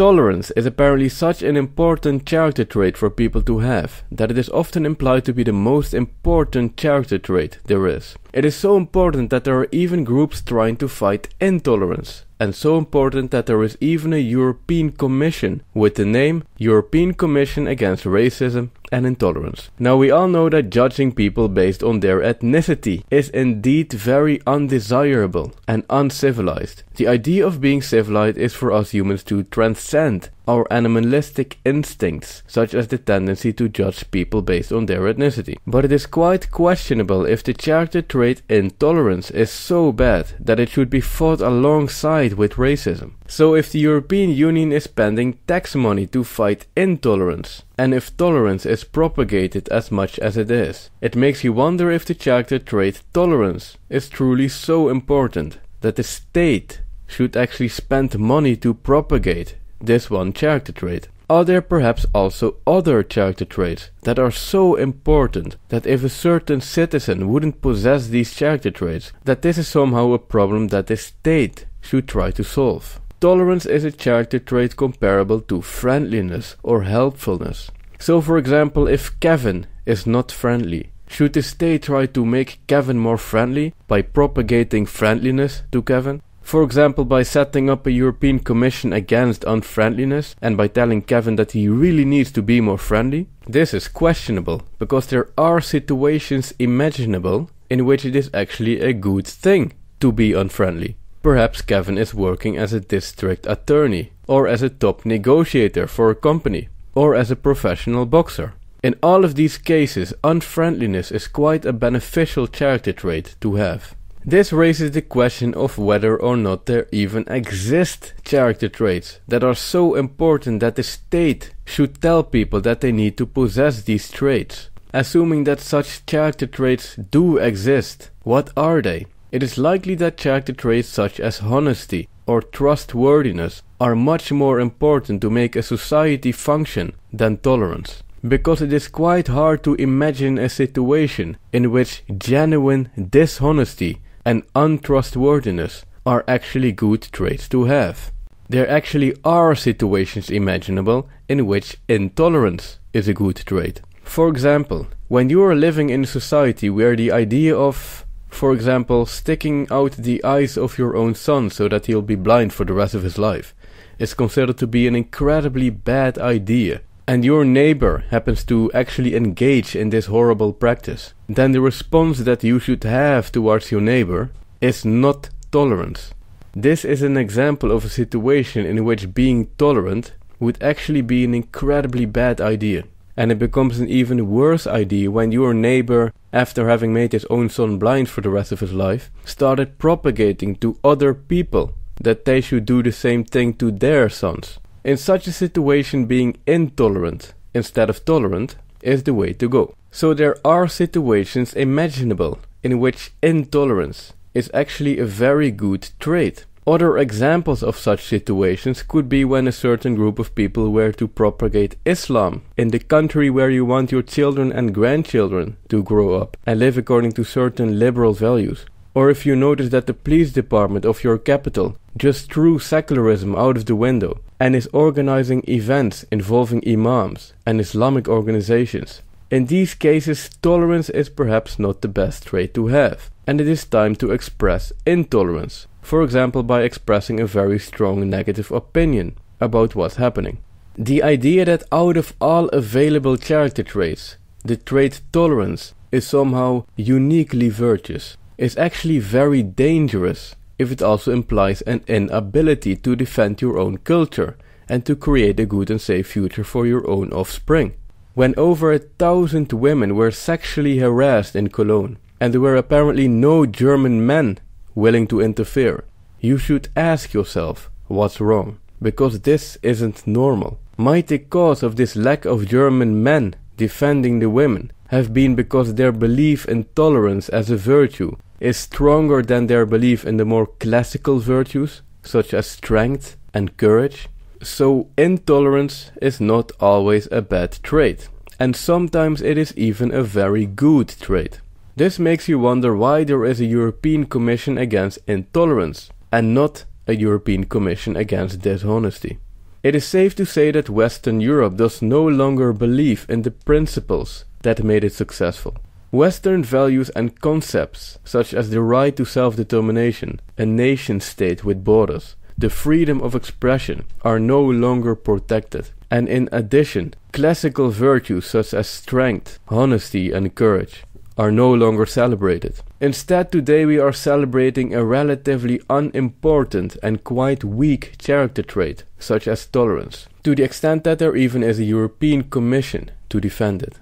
Tolerance is apparently such an important character trait for people to have, that it is often implied to be the most important character trait there is. It is so important that there are even groups trying to fight intolerance and so important that there is even a European Commission with the name European Commission Against Racism and Intolerance. Now, we all know that judging people based on their ethnicity is indeed very undesirable and uncivilized. The idea of being civilized is for us humans to transcend our animalistic instincts, such as the tendency to judge people based on their ethnicity. But it is quite questionable if the character trait intolerance is so bad that it should be fought alongside with racism. So if the European Union is spending tax money to fight intolerance, and if tolerance is propagated as much as it is, it makes you wonder if the character trait tolerance is truly so important that the state should actually spend money to propagate this one character trait? Are there perhaps also other character traits that are so important that if a certain citizen wouldn't possess these character traits, that this is somehow a problem that the state should try to solve? Tolerance is a character trait comparable to friendliness or helpfulness. So, for example, if Kevin is not friendly, should the state try to make Kevin more friendly by propagating friendliness to Kevin? For example, by setting up a European Commission against unfriendliness and by telling Kevin that he really needs to be more friendly? This is questionable, because there are situations imaginable in which it is actually a good thing to be unfriendly. Perhaps Kevin is working as a district attorney, or as a top negotiator for a company, or as a professional boxer. In all of these cases, unfriendliness is quite a beneficial character trait to have. This raises the question of whether or not there even exist character traits that are so important that the state should tell people that they need to possess these traits. Assuming that such character traits do exist, what are they? It is likely that character traits such as honesty or trustworthiness are much more important to make a society function than tolerance because it is quite hard to imagine a situation in which genuine dishonesty and untrustworthiness are actually good traits to have. There actually are situations imaginable in which intolerance is a good trait. For example, when you are living in a society where the idea of, for example, sticking out the eyes of your own son so that he'll be blind for the rest of his life is considered to be an incredibly bad idea and your neighbor happens to actually engage in this horrible practice, then the response that you should have towards your neighbor is not tolerance. This is an example of a situation in which being tolerant would actually be an incredibly bad idea. And it becomes an even worse idea when your neighbor, after having made his own son blind for the rest of his life, started propagating to other people that they should do the same thing to their sons. In such a situation, being intolerant instead of tolerant is the way to go. So there are situations imaginable in which intolerance is actually a very good trait. Other examples of such situations could be when a certain group of people were to propagate Islam in the country where you want your children and grandchildren to grow up and live according to certain liberal values or if you notice that the police department of your capital just threw secularism out of the window and is organizing events involving imams and Islamic organizations. In these cases, tolerance is perhaps not the best trait to have, and it is time to express intolerance, for example, by expressing a very strong negative opinion about what's happening. The idea that out of all available character traits, the trait tolerance is somehow uniquely virtuous is actually very dangerous if it also implies an inability to defend your own culture and to create a good and safe future for your own offspring. When over a thousand women were sexually harassed in Cologne, and there were apparently no German men willing to interfere, you should ask yourself what's wrong, because this isn't normal. Might the cause of this lack of German men defending the women have been because their belief in tolerance as a virtue is stronger than their belief in the more classical virtues, such as strength and courage. So, intolerance is not always a bad trait, and sometimes it is even a very good trait. This makes you wonder why there is a European Commission against intolerance, and not a European Commission against dishonesty. It is safe to say that Western Europe does no longer believe in the principles that made it successful. Western values and concepts, such as the right to self-determination, a nation-state with borders, the freedom of expression, are no longer protected. And in addition, classical virtues such as strength, honesty and courage are no longer celebrated. Instead, today we are celebrating a relatively unimportant and quite weak character trait, such as tolerance, to the extent that there even is a European Commission to defend it.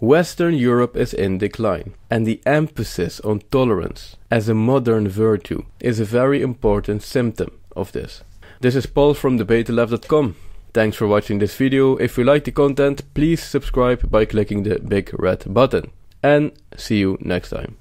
Western Europe is in decline, and the emphasis on tolerance as a modern virtue is a very important symptom of this. This is Paul from TheBetaLab.com. Thanks for watching this video. If you like the content, please subscribe by clicking the big red button. And see you next time.